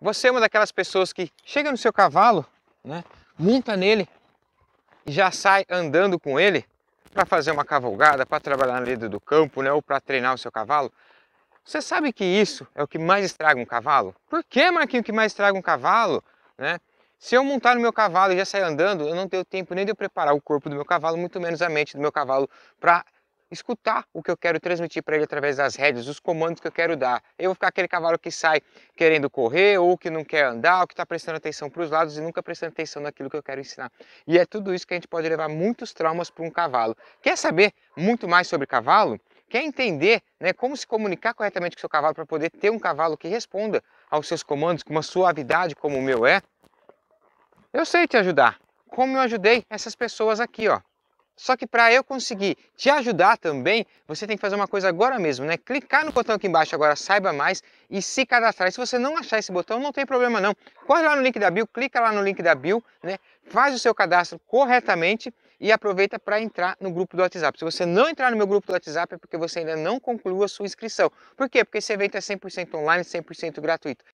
Você é uma daquelas pessoas que chega no seu cavalo, né, monta nele e já sai andando com ele para fazer uma cavalgada, para trabalhar na lida do campo, né, ou para treinar o seu cavalo? Você sabe que isso é o que mais estraga um cavalo? Por que, Marquinho, que mais estraga um cavalo? Né? Se eu montar no meu cavalo e já sair andando, eu não tenho tempo nem de eu preparar o corpo do meu cavalo, muito menos a mente do meu cavalo para escutar o que eu quero transmitir para ele através das rédeas, os comandos que eu quero dar. Eu vou ficar aquele cavalo que sai querendo correr, ou que não quer andar, ou que está prestando atenção para os lados e nunca prestando atenção naquilo que eu quero ensinar. E é tudo isso que a gente pode levar muitos traumas para um cavalo. Quer saber muito mais sobre cavalo? Quer entender né, como se comunicar corretamente com seu cavalo para poder ter um cavalo que responda aos seus comandos com uma suavidade como o meu é? Eu sei te ajudar. Como eu ajudei essas pessoas aqui, ó. Só que para eu conseguir te ajudar também, você tem que fazer uma coisa agora mesmo, né? Clicar no botão aqui embaixo agora, saiba mais e se cadastrar. E se você não achar esse botão, não tem problema não. Corre lá no link da bio, clica lá no link da bio, né? Faz o seu cadastro corretamente e aproveita para entrar no grupo do WhatsApp. Se você não entrar no meu grupo do WhatsApp é porque você ainda não concluiu a sua inscrição. Por quê? Porque esse evento é 100% online, 100% gratuito.